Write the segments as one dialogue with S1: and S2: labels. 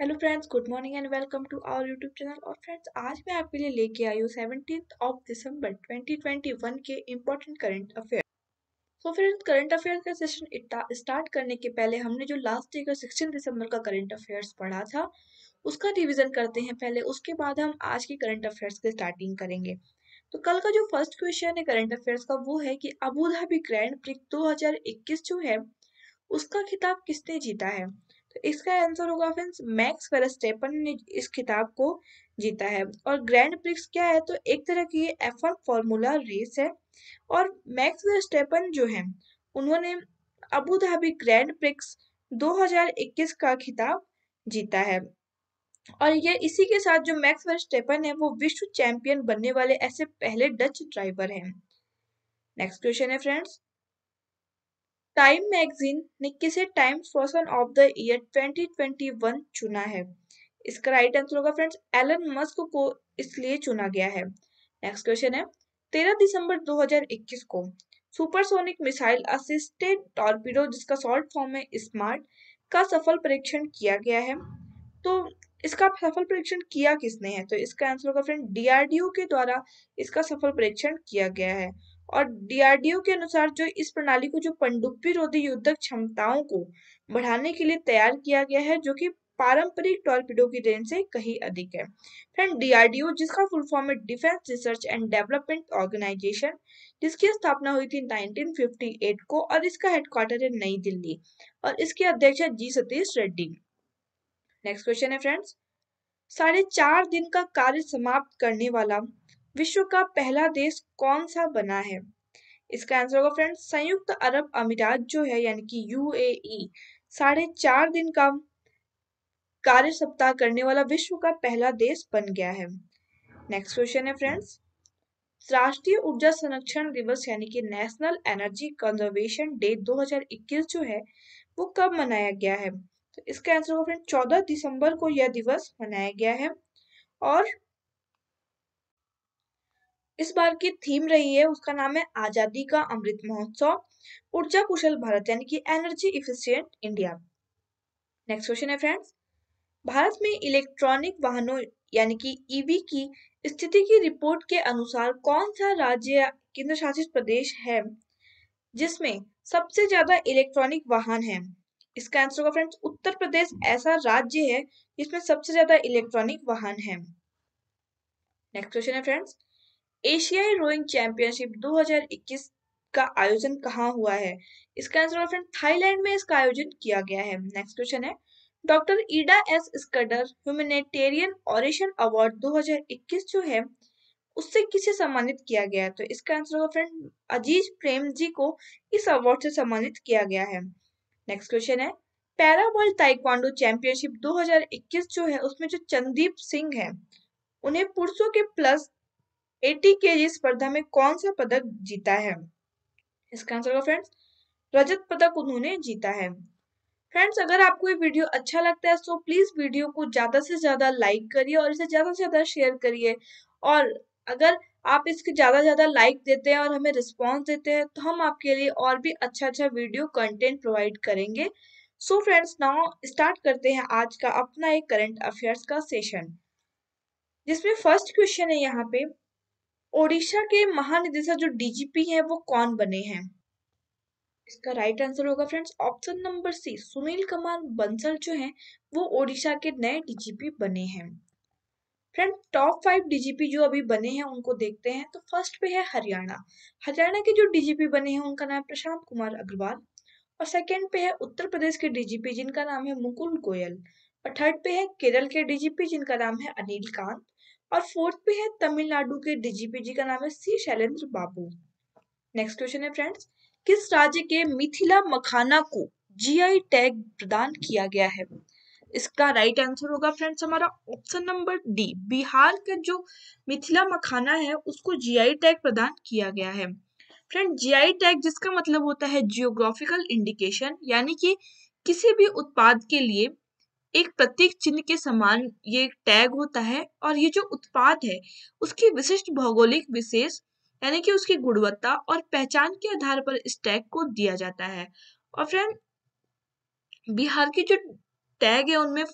S1: hello friends good morning and welcome to our YouTube channel और friends आज मैं आपके लिए लेके आई हूँ सेवनटीन ऑफ दिसंबर 2021 के important current affair so friends current affair का सेशन स्टार्ट करने के पहले हमने जो लास्ट डे का सिक्सटीन दिसंबर का करंट अफेयर्स पढ़ा था उसका रिविजन करते हैं पहले उसके बाद हम आज के करंट अफेयर्स की स्टार्टिंग करेंगे तो कल का जो फर्स्ट क्वेश्चन है करंट अफेयर्स का वो है कि अबूधाबी ग्रैंड प्रिक दो जो है उसका खिताब किसने जीता है तो इसका आंसर होगा फ्रेंड्स मैक्स वेरास्टेपन ने इस खिताब को जीता है और ग्रैंड प्रिक्स क्या है तो एक तरह की एफ वन फॉर्मूला रेस है और मैक्स वेरास्टेपन जो है उन्होंने अबू धाबी ग्रैंड प्रिक्स 2021 का खिताब जीता है और ये इसी के साथ जो मैक्स वर्स्टेपन है वो विश्व चैंपियन बनने वाले ऐसे पहले डच ड्राइवर हैं नेक्स्ट क्वेश्चन है फ्रेंड्स टाइम मैगजीन ने किसे Time's person of the year 2021 चुना है इसका राइट आंसर होगा फ्रेंड्स एलन मस्क को इसलिए चुना गया है नेक्स्ट क्वेश्चन है 13 दिसंबर 2021 को सुपरसोनिक मिसाइल असिस्टेड टॉर्पीडो जिसका शॉर्ट फॉर्म है स्मार्ट का सफल परीक्षण किया गया है तो इसका सफल परीक्षण किया किसने है तो इसका आंसर होगा फ्रेंड डीआरडीओ के द्वारा इसका सफल परीक्षण किया गया है और डीआरडीओ के अनुसार जो इस प्रणाली को जो पनडुब्बी रोधी युद्धक क्षमताओं को बढ़ाने के लिए तैयार किया गया है जो कि पारंपरिक टॉर्पिडो की रेंज से कहीं अधिक है फ्रेंड डीआरडीओ जिसका फुल फॉर्म है defence research and development organisation जिसकी स्थापना हुई थी 1958 को और इसका हेडक्वार्टर है नई दिल्ली और इसके अध्यक्ष है G Satish Reddy next question है फ्रेंड्स साढ़े चार दिन का कार्य समाप्त करने वाला विश्व का पहला देश कौन सा बना है इसका आंसर होगा फ्रेंड्स संयुक्त अरब अमीरात जो है यानी कि यूएई e, साढ़े चार दिन का कार्य सप्ताह करने वाला विश्व का पहला देश बन गया है नेक्स्ट क्वेश्चन है फ्रेंड्स राष्ट्रीय ऊर्जा संरक्षण दिवस यानी कि नेशनल एनर्जी कंजर्वेशन डे 2021 जो है वो कब मनाया गया है तो इसका आंसर होगा फ्रेंड्स 14 दिसंबर को यह दिवस मनाया गया है और इस बार की थीम रही है उसका नाम है आजादी का अमृत महोत्सव ऊर्जा कुशल भारत यानी कि energy efficient India next question है फ्रेंड्स भारत में इलेक्ट्रॉनिक वाहनों यानी कि ईवी e की स्थिति की रिपोर्ट के अनुसार कौन सा राज्य या केंद्र शासित प्रदेश है जिसमें सबसे ज्यादा इलेक्ट्रॉनिक वाहन है इसका आंसर होगा फ्रेंड्स उत्तर प्रदेश ऐसा राज्य है जिसमें सबसे ज्यादा इलेक्ट्रॉनिक वाहन है नेक्स्ट क्वेश्चन है फ्रेंड्स एशियाई रोइंग चैंपियनशिप 2021 का आयोजन कहाँ हुआ है इसका आंसर फ्रेंड थाईलैंड में इसका आयोजन किया गया है नेक्स्ट क्वेश्चन है doctor Ida S Scudder humanitarian oration award 2021 जो है उससे किसे सम्मानित किया गया है तो इसका आंसर होगा फ्रेंड अजीज प्रेम जी को इस अवार्ड से सम्मानित किया गया है नेक्स्ट क्वेश्चन है पैरा वर्ल्ड ताइक्वांडो चैंपियनशिप 2021 जो है उसमें जो चंदीप सिंह है उन्हें पुरुषों के प्लस एटी के जी स्पर्धा में कौन सा पदक जीता है इसका आंसर होगा फ्रेंड्स रजत पदक उन्होंने जीता है फ्रेंड्स अगर आपको ये वीडियो अच्छा लगता है तो प्लीज वीडियो को ज्यादा से ज्यादा लाइक करिए और इसे ज्यादा से ज्यादा शेयर करिए और अगर आप इसके ज्यादा से ज्यादा लाइक देते हैं और हमें रिस्पॉन्स देते हैं तो हम आपके लिए और भी अच्छा अच्छा वीडियो कंटेंट प्रोवाइड करेंगे सो फ्रेंड्स नाउ स्टार्ट करते हैं आज का अपना एक करंट अफेयर्स का सेशन जिसमें फर्स्ट क्वेश्चन है यहाँ पे ओडिशा के महानिदेशक जो डीजीपी है वो कौन बने हैं इसका राइट आंसर होगा friends option number C Sunil Kumar Bansal जो हैं वो ओडिशा के नए डीजीपी बने हैं फ्रेंड टॉप फाइव डीजीपी जो अभी बने हैं उनको देखते हैं तो फर्स्ट पे है हरियाणा हरियाणा के जो डीजीपी बने हैं उनका नाम प्रशांत कुमार अग्रवाल और सेकेंड पे है उत्तर प्रदेश के डीजीपी जिनका नाम है मुकुल गोयल और थर्ड पे है केरल के डीजीपी जिनका नाम है अनिल कांत और फोर्थ पे है तमिलनाडु के डीजीपी जी का नाम है C Shailendra Babu next question है फ्रेंड्स किस राज्य के मिथिला मखाना को जीआई टैग प्रदान किया गया है इसका राइट आंसर होगा फ्रेंड्स हमारा ऑप्शन नंबर डी बिहार का जो मिथिला मखाना है उसको जीआई टैग प्रदान किया गया है फ्रेंड जीआई टैग जिसका मतलब होता है जियोग्राफिकल इंडिकेशन यानी कि किसी भी उत्पाद के लिए एक प्रतीक चिन्ह के समान ये टैग होता है और ये जो उत्पाद है उसकी विशिष्ट भौगोलिक विशेष यानी कि उसकी गुणवत्ता और पहचान के आधार पर इस टैग को दिया जाता है और फ्रेंड बिहार की जो टैग है उनमें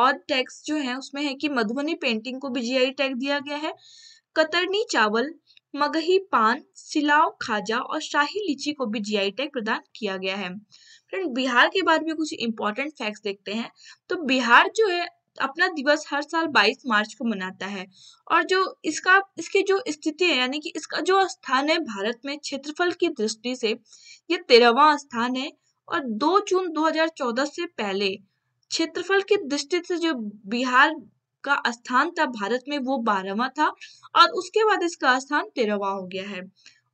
S1: और टैग्स जो है उसमें है कि मधुबनी पेंटिंग को भी जी टैग दिया गया है कतरनी चावल मगही पान सिलाव खाजा और शाही लीची को भी जीआई टैग प्रदान किया गया है फ्रेंड बिहार के बारे में कुछ इंपॉर्टेंट फैक्ट देखते हैं तो बिहार जो है अपना दिवस हर साल 22 मार्च को मनाता है और जो इसका इसकी जो स्थिति है यानी कि इसका जो स्थान है भारत में क्षेत्रफल की दृष्टि से ये तेरहवा स्थान है और 2 जून 2014 से पहले क्षेत्रफल की दृष्टि से जो बिहार का स्थान था भारत में वो बारहवा था और उसके बाद इसका स्थान तेरहवा हो गया है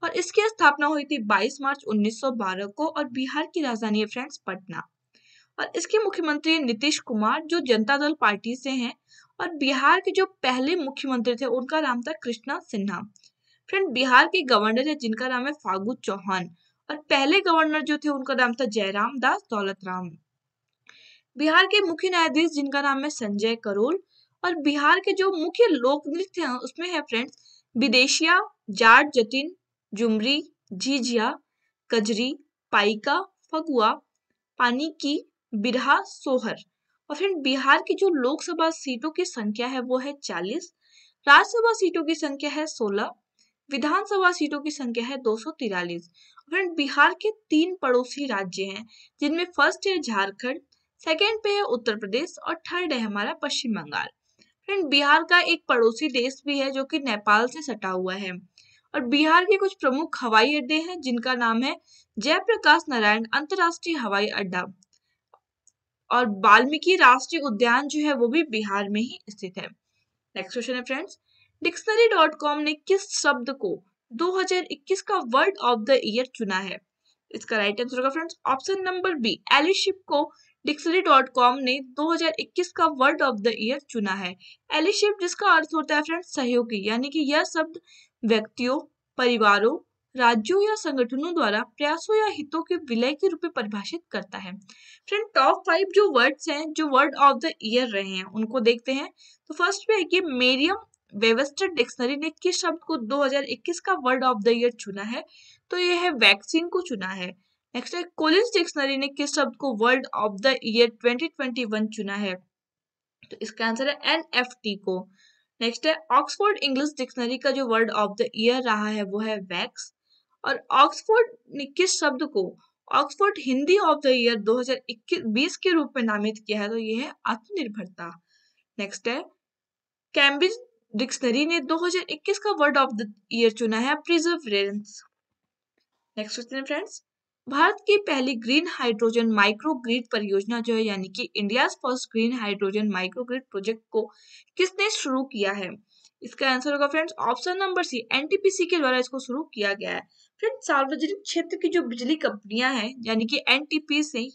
S1: और इसकी स्थापना हुई थी 22 मार्च 1912 को और बिहार की राजधानी है फ्रेंड्स पटना और इसके मुख्यमंत्री नीतीश कुमार जो जनता दल पार्टी से हैं और बिहार के जो पहले मुख्यमंत्री थे उनका नाम था कृष्णा सिन्हा फ्रेंड बिहार के गवर्नर है जिनका नाम है फागू चौहान और पहले गवर्नर जो थे उनका नाम था जयराम दास दौलतराम बिहार के मुख्य न्यायाधीश जिनका नाम है संजय करोल और बिहार के जो मुख्य लोक नृत्य हैं उसमें है फ्रेंड्स विदेशिया जाट जतिन जुमरी झिझिया कजरी पाइका फगुआ पानी की बिरहा सोहर और फिर बिहार की जो लोकसभा सीटों की संख्या है वो है चालीस राज्यसभा सीटों की संख्या है सोलह विधानसभा सीटों की संख्या है दो सौ तिरालीस फ्रेंड बिहार के तीन पड़ोसी राज्य हैं जिनमें फर्स्ट है झारखंड सेकेंड पे है उत्तर प्रदेश और थर्ड है हमारा पश्चिम बंगाल फ्रेंड बिहार का एक पड़ोसी देश भी है जो कि नेपाल से सटा हुआ है और बिहार के कुछ प्रमुख हवाई अड्डे हैं जिनका नाम है जयप्रकाश नारायण अंतर्राष्ट्रीय हवाई अड्डा और वाल्मीकि राष्ट्रीय उद्यान जो है वो भी बिहार में ही स्थित है नेक्स्ट क्वेश्चन है फ्रेंड्स डिक्शनरी डॉट कॉम ने किस शब्द को 2021 का वर्ड ऑफ द ईयर चुना है इसका राइट आंसर होगा friends option number B allyship को डिक्शनरी डॉट कॉम ने 2021 का वर्ड ऑफ द ईयर चुना है एलिशिप जिसका अर्थ होता है फ्रेंड्स सहयोगी यानी कि यह शब्द व्यक्तियों परिवारों राज्यों या संगठनों द्वारा प्रयासों या हितों के विलय के रूप में परिभाषित करता है फ्रेंड टॉप फाइव जो वर्ड्स हैं जो वर्ड ऑफ द ईयर रहे हैं उनको देखते हैं तो फर्स्ट पे है कि मेरियम वेबस्टर डिक्शनरी ने किस शब्द को 2021 का वर्ड ऑफ द ईयर चुना है तो यह है वैक्सीन को चुना है नेक्स्ट है कोलिंस डिक्शनरी ने किस शब्द को वर्ल्ड ऑफ द ईयर 2021 चुना है तो इसका आंसर है एन को नेक्स्ट है ऑक्सफोर्ड इंग्लिश डिक्शनरी का जो वर्ड ऑफ द ईयर रहा है वो है वैक्स और ऑक्सफोर्ड ने किस शब्द को Oxford Hindi of the year 2021-20 के रूप में नामित किया है तो यह है आत्मनिर्भरता नेक्स्ट है कैम्ब्रिज डिक्शनरी ने 2021 का वर्ड ऑफ द ईयर चुना है प्रिजर्वरेंस नेक्स्ट क्वेश्चन है फ्रेंड्स भारत की पहली ग्रीन हाइड्रोजन माइक्रो ग्रिड परियोजना जो है यानी कि India first green hydrogen micro grid project को किसने शुरू किया है इसका आंसर होगा friends option number C NTPC के द्वारा इसको शुरू किया गया है फ्रेंड्स सार्वजनिक क्षेत्र की जो बिजली कंपनियां हैं यानी कि एनटीपीसी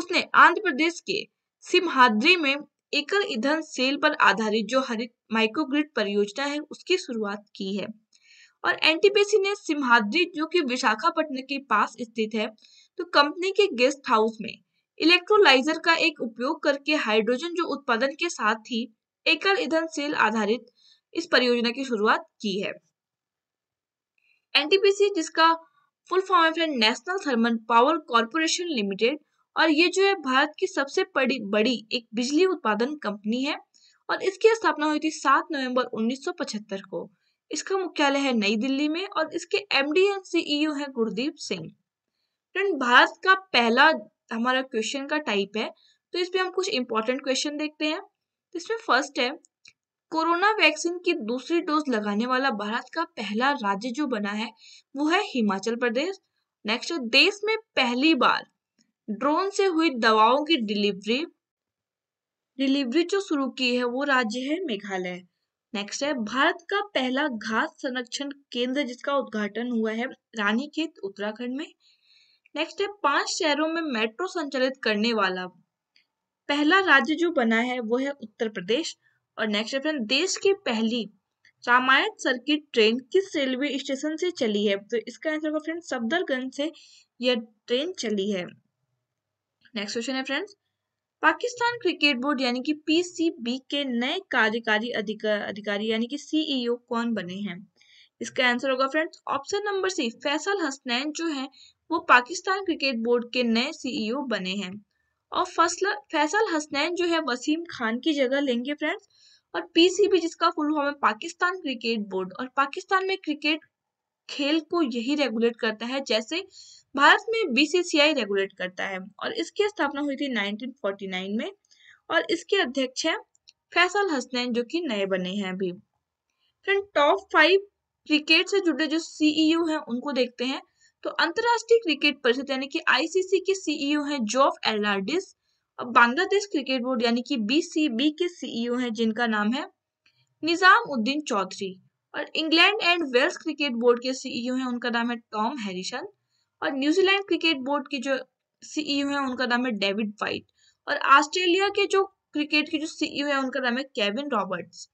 S1: उसने आंध्र प्रदेश के सिमहाद्री में एकल ईंधन सेल पर आधारित जो हरित माइक्रोग्रिड परियोजना है उसकी शुरुआत की है और एनटीपीसी ने सिम्हाद्री जो कि विशाखापट्टनम के पास स्थित है तो कंपनी के गेस्ट हाउस में इलेक्ट्रोलाइजर का एक उपयोग करके हाइड्रोजन जो उत्पादन के साथ ही एकल ईंधन सेल आधारित इस परियोजना की शुरुआत की है एनटीपीसी जिसका फुल फॉर्म है national thermal power corporation limited और ये जो है भारत की सबसे बड़ी बड़ी एक बिजली उत्पादन कंपनी है और इसकी स्थापना हुई थी 7 नवंबर 1975 को इसका मुख्यालय है नई दिल्ली में और इसके एमडी एंड सीईओ है गुरदीप सिंह फ्रेंड भारत का पहला हमारा क्वेश्चन का टाइप है तो इसमें हम कुछ इंपॉर्टेंट क्वेश्चन देखते हैं तो इसमें फर्स्ट है कोरोना वैक्सीन की दूसरी डोज लगाने वाला भारत का पहला राज्य जो बना है वो है हिमाचल प्रदेश नेक्स्ट देश में पहली बार ड्रोन से हुई दवाओं की डिलीवरी डिलीवरी जो शुरू की है वो राज्य है मेघालय नेक्स्ट है भारत का पहला घास संरक्षण केंद्र जिसका उद्घाटन हुआ है रानीखेत उत्तराखंड में नेक्स्ट है पांच शहरों में मेट्रो संचालित करने वाला पहला राज्य जो बना है वो है उत्तर प्रदेश और नेक्स्ट है देश की पहली रामायण सर्किट ट्रेन किस रेलवे स्टेशन से चली है तो इसका आंसर होगा फ्रेंड्स सफदरगंज से यह ट्रेन चली है नेक्स्ट क्वेश्चन है फ्रेंड्स पाकिस्तान क्रिकेट बोर्ड यानी कि पीसीबी के नए कार्यकारी अधिकारी यानी कि सीईओ e कौन बने हैं इसका आंसर होगा friends option number C Faisal Hasnain जो है वो पाकिस्तान क्रिकेट बोर्ड के नए सीईओ e बने हैं और फसल फैसल हसनैन जो है वसीम खान की जगह लेंगे फ्रेंड्स और पीसीबी जिसका फुल फॉर्म है पाकिस्तान क्रिकेट बोर्ड और पाकिस्तान में क्रिकेट खेल को यही रेगुलेट करता है जैसे भारत में बीसीसीआई रेगुलेट करता है और इसकी स्थापना हुई थी 1949 में और इसके अध्यक्ष है फैसल हसनैन जो कि नए बने हैं अभी फ्रेंड टॉप फाइव क्रिकेट से जुड़े जो सीईओ e हैं उनको देखते हैं तो अंतर्राष्ट्रीय क्रिकेट परिषद यानी कि आईसीसी के सीईओ e हैं जॉफ एलार्डिस और बांग्लादेश क्रिकेट बोर्ड यानी कि बीसीबी के सीईओ e हैं जिनका नाम है निजाम उद्दीन चौधरी और England and Wales cricket board के सीईओ e हैं उनका नाम है टॉम हैरिसन और न्यूजीलैंड क्रिकेट बोर्ड के जो सीईओ e हैं उनका नाम है डेविड वाइट और ऑस्ट्रेलिया के जो क्रिकेट के जो सीईओ e हैं उनका नाम है केविन रॉबर्ट्स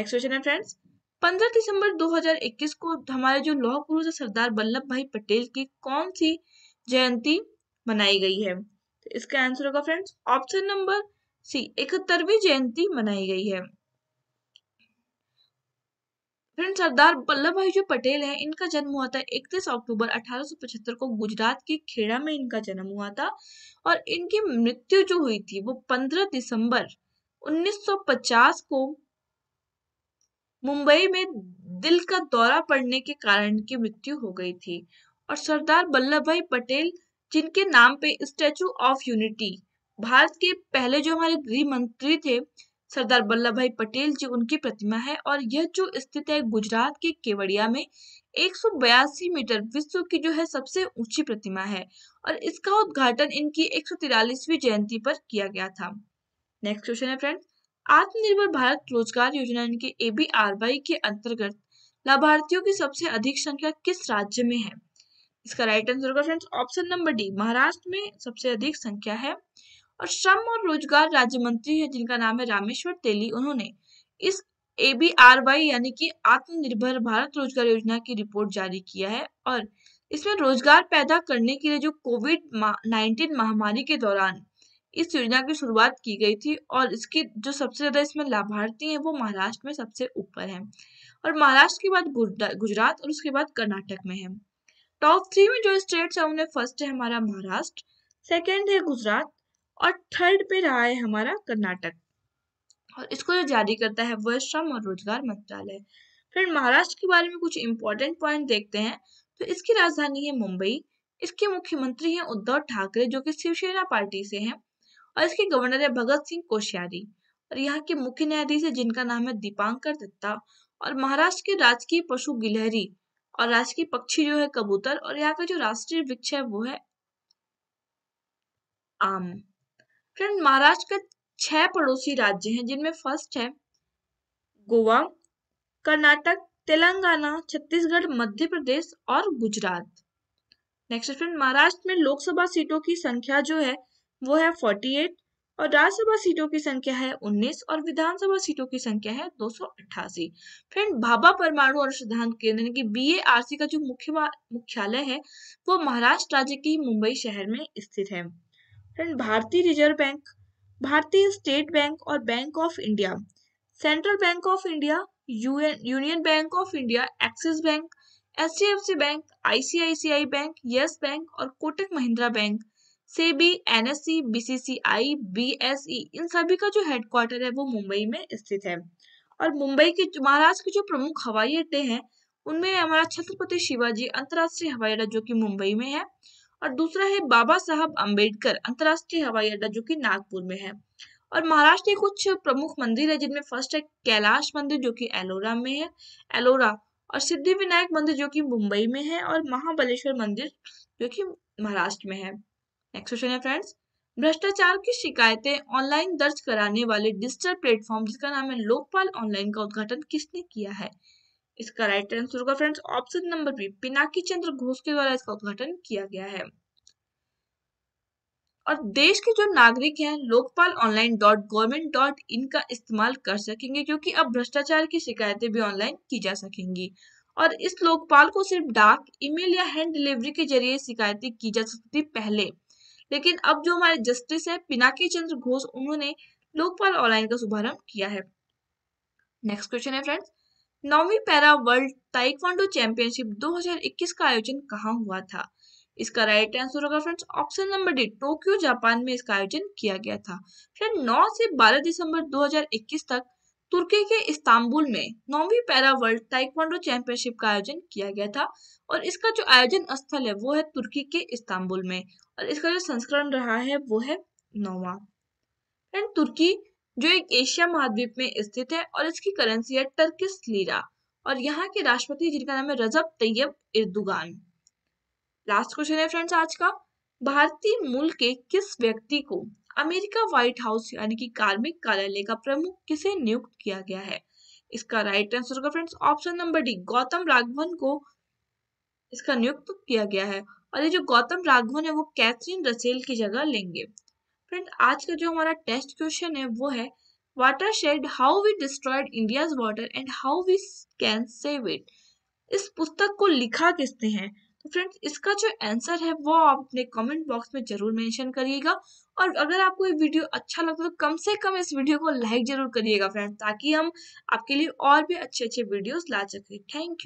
S1: नेक्स्ट क्वेश्चन है फ्रेंड्स 15 दिसंबर 2021 को हमारे जो लौह पुरुष है सरदार वल्लभ भाई पटेल की कौन सी जयंती मनाई गई है तो इसका आंसर होगा फ्रेंड्स ऑप्शन नंबर सी इकहत्तरवीं जयंती मनाई गई है फ्रेंड सरदार वल्लभ भाई जो पटेल है इनका जन्म हुआ था 31 अक्टूबर 1875 को गुजरात के खेड़ा में इनका जन्म हुआ था और इनकी मृत्यु जो हुई थी वो 15 दिसंबर 1950 को मुंबई में दिल का दौरा पड़ने के कारण इनकी मृत्यु हो गई थी और सरदार वल्लभ भाई पटेल जिनके नाम पे स्टेचू ऑफ यूनिटी भारत के पहले जो हमारे गृह मंत्री थे सरदार वल्लभ भाई पटेल जी उनकी प्रतिमा है और यह जो स्थित है गुजरात के केवड़िया में एक मीटर विश्व की जो है सबसे ऊंची प्रतिमा है और इसका उद्घाटन इनकी एक जयंती पर किया गया था नेक्स्ट क्वेश्चन है फ्रेंड आत्मनिर्भर भारत रोजगार योजना इनके ए के अंतर्गत लाभार्थियों की सबसे अधिक संख्या किस राज्य में है इसका राइट आंसर होगा friends option number D Maharashtra में सबसे अधिक संख्या है और श्रम और रोजगार राज्य मंत्री है जिनका नाम है रामेश्वर तेली उन्होंने इस ए बी आर वाई यानी कि आत्मनिर्भर भारत रोजगार योजना की रिपोर्ट जारी किया है और इसमें रोजगार पैदा करने के लिए जो कोविड नाइन्टीन महामारी के दौरान इस योजना की शुरुआत की गई थी और इसकी जो सबसे ज्यादा इसमें लाभार्थी हैं वो महाराष्ट्र में सबसे ऊपर हैं और महाराष्ट्र के बाद गुजरात और उसके बाद कर्नाटक में है टॉप थ्री में जो स्टेट्स है उन्हें फर्स्ट है हमारा महाराष्ट्र सेकेंड है गुजरात और थर्ड पे रहा है हमारा कर्नाटक और इसको जो जारी करता है वह श्रम और रोजगार मंत्रालय फिर महाराष्ट्र के बारे में कुछ इंपॉर्टेंट पॉइंट देखते हैं तो इसकी राजधानी है मुंबई इसके मुख्यमंत्री हैं उद्धव ठाकरे जो कि शिवसेना पार्टी से हैं और इसके गवर्नर है भगत सिंह कोश्यारी और यहाँ के मुख्य न्यायाधीश है जिनका नाम है दीपांकर दत्ता और महाराष्ट्र के राजकीय पशु गिलहरी और राजकीय पक्षी जो है कबूतर और यहाँ का जो राष्ट्रीय वृक्ष है वो है आम फ्रेंड महाराष्ट्र का छह पड़ोसी राज्य हैं जिनमें फर्स्ट है गोवा कर्नाटक तेलंगाना छत्तीसगढ़ मध्य प्रदेश और गुजरात नेक्स्ट फ्रेंड महाराष्ट्र में लोकसभा सीटों की संख्या जो है वो है 48 और राज्यसभा सीटों की संख्या है 19 और विधानसभा सीटों की संख्या है अट्ठासी फ्रेंड भाभा परमाणु अनुसंधान केंद्र यानी कि सी का जो मुख्य मुख्यालय है वो महाराष्ट्र राज्य के मुंबई शहर में स्थित है फ्रेंड भारतीय रिजर्व बैंक भारतीय स्टेट बैंक और bank of India central bank of India union bank of India axis bank H bank ICICI bank yes bank और कोटक महिंद्रा बैंक से भी बी एस ई इन सभी का जो हेडक्वार्टर है वो मुंबई में स्थित है और मुंबई के महाराष्ट्र के जो प्रमुख हवाई अड्डे हैं उनमें हमारा छत्रपति शिवाजी अंतर्राष्ट्रीय हवाई अड्डा जो कि मुंबई में है और दूसरा है बाबा साहब अम्बेडकर अंतर्राष्ट्रीय हवाई अड्डा जो कि नागपुर में है और महाराष्ट्र के कुछ प्रमुख मंदिर है जिनमें फर्स्ट है कैलाश मंदिर जो कि एलोरा में है एलोरा और सिद्धि विनायक मंदिर जो कि मुंबई में है और महाबलेश्वर मंदिर जो कि महाराष्ट्र में है नेक्स्ट क्वेश्चन है फ्रेंड्स भ्रष्टाचार की शिकायतें ऑनलाइन दर्ज कराने वाले डिजिटल प्लेटफॉर्म जिसका नाम है लोकपाल ऑनलाइन का उद्घाटन किसने किया है इसका राइट आंसर होगा friends option number B Pinaki Chandra Ghosh के द्वारा इसका उद्घाटन किया गया है और देश के जो नागरिक हैं Lokpal online dot government dot in का इस्तेमाल कर सकेंगे क्योंकि अब भ्रष्टाचार की शिकायतें भी ऑनलाइन की जा सकेंगी और इस लोकपाल को सिर्फ डाक ईमेल या हैंड डिलीवरी के जरिए शिकायतें की जा सकती पहले लेकिन अब जो हमारे जस्टिस है पिनाकी चंद्र घोष उन्होंने लोकपाल ऑनलाइन का शुभारंभ किया है नेक्स्ट क्वेश्चन है फ्रेंड्स नौवीं पैरा वर्ल्ड ताइक्वांडो चैंपियनशिप 2021 का आयोजन कहाँ हुआ था इसका राइट आंसर होगा friends option number D Tokyo Japan में इसका आयोजन किया गया था फ्रेंड 9 से 12 दिसंबर 2021 तक तुर्की के इस्तांबुल में नौवीं पैरा वर्ल्ड ताइक्वांडो चैंपियनशिप का आयोजन किया गया था और इसका जो आयोजन स्थल है वो है तुर्की के इस्तांबुल में और इसका जो संस्करण रहा है वो है नौवा फ्रेंड तुर्की जो एक एशिया महाद्वीप में स्थित है और इसकी करेंसी है टर्किस लीरा और यहाँ के राष्ट्रपति जिनका नाम है Recep Tayyip Erdogan last question है फ्रेंड्स आज का भारतीय मूल के किस व्यक्ति को अमेरिका व्हाइट हाउस यानी कि कार्मिक कार्यालय का प्रमुख किसे नियुक्त किया गया है इसका राइट आंसर होगा friends option number D Gautam Raghavan को इसका नियुक्त किया गया है और ये जो गौतम राघवन है वो कैथरीन रसेल की जगह लेंगे फ्रेंड आज का जो हमारा टेस्ट क्वेश्चन है वो है watershed how we destroyed India water and how we can save it इस पुस्तक को लिखा किसने है तो फ्रेंड्स इसका जो आंसर है वो आप अपने कमेंट बॉक्स में जरूर मेंशन करिएगा और अगर आपको ये वीडियो अच्छा लगता तो कम से कम इस वीडियो को लाइक जरूर करिएगा फ्रेंड्स ताकि हम आपके लिए और भी अच्छे अच्छे वीडियोस ला सकें थैंक यू